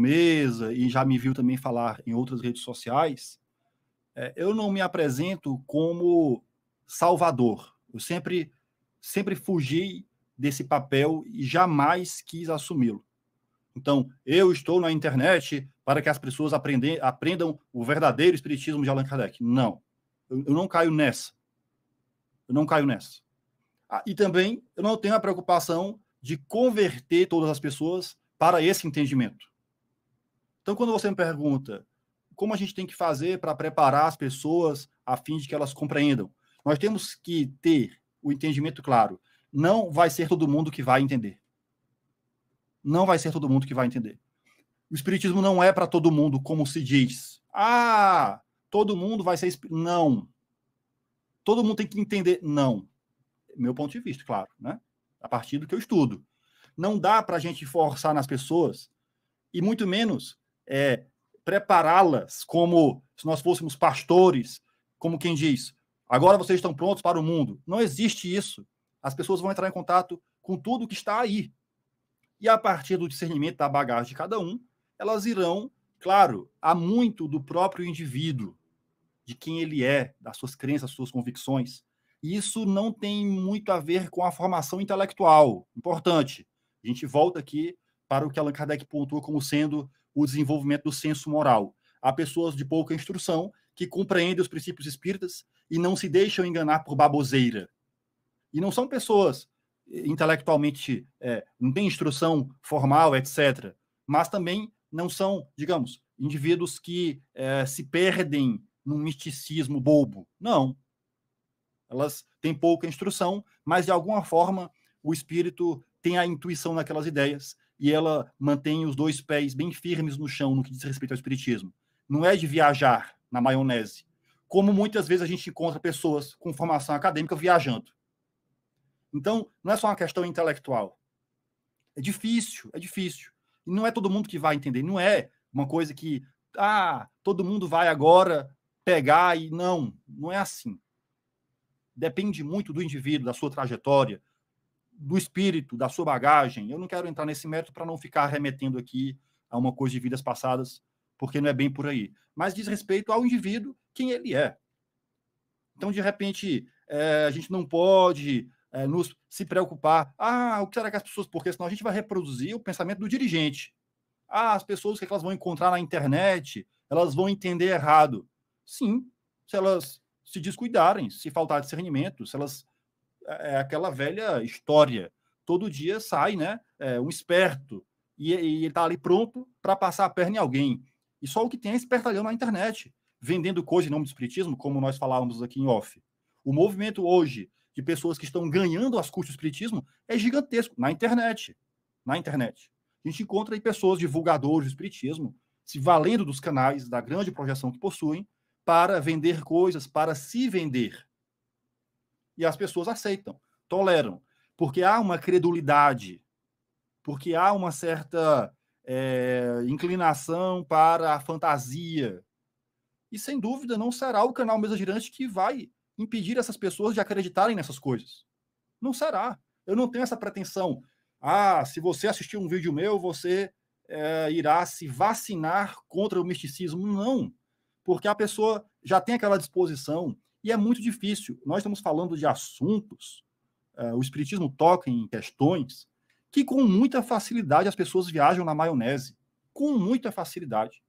mesa e já me viu também falar em outras redes sociais, é, eu não me apresento como salvador. Eu sempre, sempre fugi desse papel e jamais quis assumi-lo. Então, eu estou na internet para que as pessoas aprendem, aprendam o verdadeiro espiritismo de Allan Kardec. Não. Eu, eu não caio nessa. Eu não caio nessa. Ah, e também, eu não tenho a preocupação de converter todas as pessoas para esse entendimento. Então, quando você me pergunta como a gente tem que fazer para preparar as pessoas a fim de que elas compreendam, nós temos que ter o entendimento claro. Não vai ser todo mundo que vai entender. Não vai ser todo mundo que vai entender. O espiritismo não é para todo mundo, como se diz. Ah, todo mundo vai ser não. Todo mundo tem que entender não. Meu ponto de vista, claro, né? A partir do que eu estudo. Não dá para a gente forçar nas pessoas e muito menos é, prepará-las como se nós fôssemos pastores, como quem diz, agora vocês estão prontos para o mundo. Não existe isso. As pessoas vão entrar em contato com tudo que está aí. E a partir do discernimento da bagagem de cada um, elas irão, claro, há muito do próprio indivíduo, de quem ele é, das suas crenças, suas convicções. E isso não tem muito a ver com a formação intelectual. Importante. A gente volta aqui para o que Allan Kardec pontua como sendo o desenvolvimento do senso moral. Há pessoas de pouca instrução que compreendem os princípios espíritas e não se deixam enganar por baboseira. E não são pessoas eh, intelectualmente, é, eh, não têm instrução formal, etc. Mas também não são, digamos, indivíduos que é, se perdem num misticismo bobo. Não. Elas têm pouca instrução, mas de alguma forma o espírito tem a intuição naquelas ideias e ela mantém os dois pés bem firmes no chão no que diz respeito ao espiritismo. Não é de viajar na maionese, como muitas vezes a gente encontra pessoas com formação acadêmica viajando. Então, não é só uma questão intelectual. É difícil, é difícil. E não é todo mundo que vai entender, não é uma coisa que ah, todo mundo vai agora pegar e não, não é assim. Depende muito do indivíduo, da sua trajetória, do espírito, da sua bagagem. Eu não quero entrar nesse mérito para não ficar remetendo aqui a uma coisa de vidas passadas, porque não é bem por aí. Mas diz respeito ao indivíduo, quem ele é. Então, de repente, é, a gente não pode é, nos se preocupar. Ah, o que será que as pessoas. Porque senão a gente vai reproduzir o pensamento do dirigente. Ah, as pessoas, o que, é que elas vão encontrar na internet? Elas vão entender errado. Sim, se elas se descuidarem, se faltar discernimento, se elas é, é aquela velha história. Todo dia sai né, é, um esperto e, e ele está ali pronto para passar a perna em alguém. E só o que tem é espertalhão na internet, vendendo coisa em nome do espiritismo, como nós falávamos aqui em off. O movimento hoje de pessoas que estão ganhando as custas do espiritismo é gigantesco na internet. Na internet. A gente encontra aí pessoas divulgadoras do espiritismo se valendo dos canais da grande projeção que possuem para vender coisas, para se vender. E as pessoas aceitam, toleram, porque há uma credulidade, porque há uma certa é, inclinação para a fantasia. E sem dúvida não será o canal Mesa Girante que vai impedir essas pessoas de acreditarem nessas coisas. Não será. Eu não tenho essa pretensão. Ah, se você assistir um vídeo meu, você é, irá se vacinar contra o misticismo. Não, porque a pessoa já tem aquela disposição, e é muito difícil. Nós estamos falando de assuntos, uh, o Espiritismo toca em questões que, com muita facilidade, as pessoas viajam na maionese. Com muita facilidade.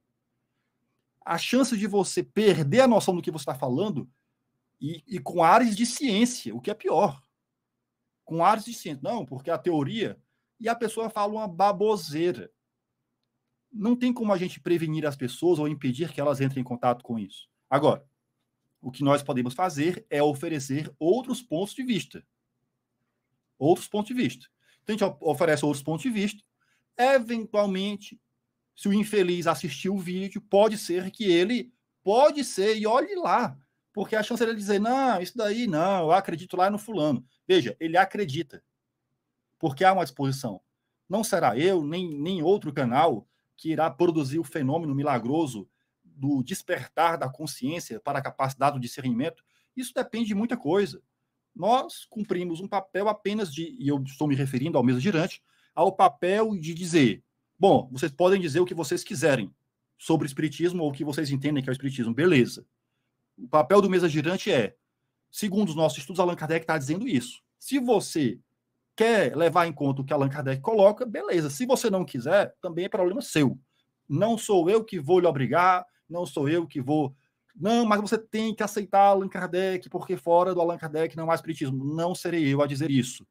A chance de você perder a noção do que você está falando e, e com áreas de ciência, o que é pior. Com áreas de ciência. Não, porque a teoria. E a pessoa fala uma baboseira não tem como a gente prevenir as pessoas ou impedir que elas entrem em contato com isso. Agora, o que nós podemos fazer é oferecer outros pontos de vista. Outros pontos de vista. Então, a gente oferece outros pontos de vista. Eventualmente, se o infeliz assistir o vídeo, pode ser que ele, pode ser, e olhe lá, porque a chance dele dizer, não, isso daí não, eu acredito lá no fulano. Veja, ele acredita, porque há uma disposição. Não será eu, nem, nem outro canal que irá produzir o fenômeno milagroso do despertar da consciência para a capacidade do discernimento, isso depende de muita coisa. Nós cumprimos um papel apenas de, e eu estou me referindo ao mesmo girante, ao papel de dizer: bom, vocês podem dizer o que vocês quiserem sobre o espiritismo ou o que vocês entendem que é o espiritismo, beleza. O papel do mesa girante é, segundo os nossos estudos, Allan Kardec está dizendo isso. Se você quer levar em conta o que Allan Kardec coloca, beleza. Se você não quiser, também é problema seu. Não sou eu que vou lhe obrigar, não sou eu que vou. Não, mas você tem que aceitar Allan Kardec, porque fora do Allan Kardec não há espiritismo. Não serei eu a dizer isso.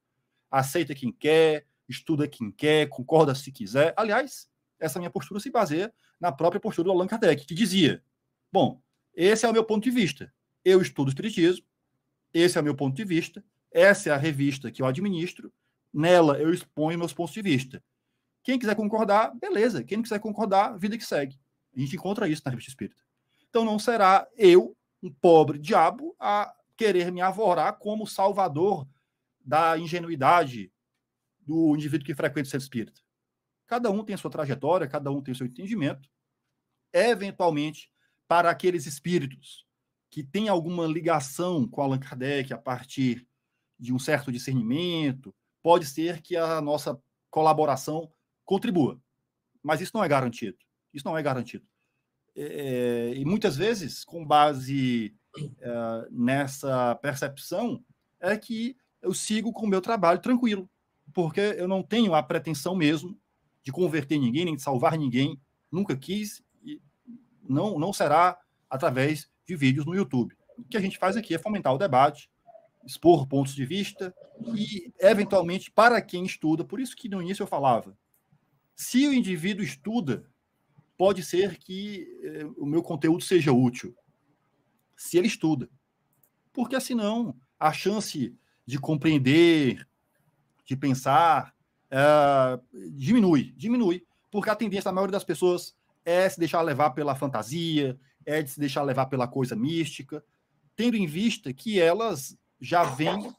Aceita quem quer, estuda quem quer, concorda se quiser. Aliás, essa minha postura se baseia na própria postura do Allan Kardec, que dizia: bom, esse é o meu ponto de vista. Eu estudo espiritismo, esse é o meu ponto de vista, essa é a revista que eu administro, nela eu exponho meus pontos de vista. Quem quiser concordar, beleza. Quem não quiser concordar, vida que segue. A gente encontra isso na revista espírita. Então não será eu, um pobre diabo, a querer me avorar como salvador da ingenuidade do indivíduo que frequenta o centro espírita. Cada um tem a sua trajetória, cada um tem o seu entendimento. Eventualmente, para aqueles espíritos que têm alguma ligação com Allan Kardec a partir de um certo discernimento, pode ser que a nossa colaboração contribua. Mas isso não é garantido. Isso não é garantido. É, é, e muitas vezes, com base é, nessa percepção, é que eu sigo com o meu trabalho tranquilo, porque eu não tenho a pretensão mesmo de converter ninguém, nem de salvar ninguém, nunca quis, e não, não será através de vídeos no YouTube. O que a gente faz aqui é fomentar o debate, expor pontos de vista e, eventualmente, para quem estuda, por isso que no início eu falava, se o indivíduo estuda pode ser que eh, o meu conteúdo seja útil. Se ele estuda. Porque senão a chance de compreender, de pensar, uh, diminui, diminui. Porque a tendência da maioria das pessoas é se deixar levar pela fantasia, é de se deixar levar pela coisa mística, tendo em vista que elas já vêm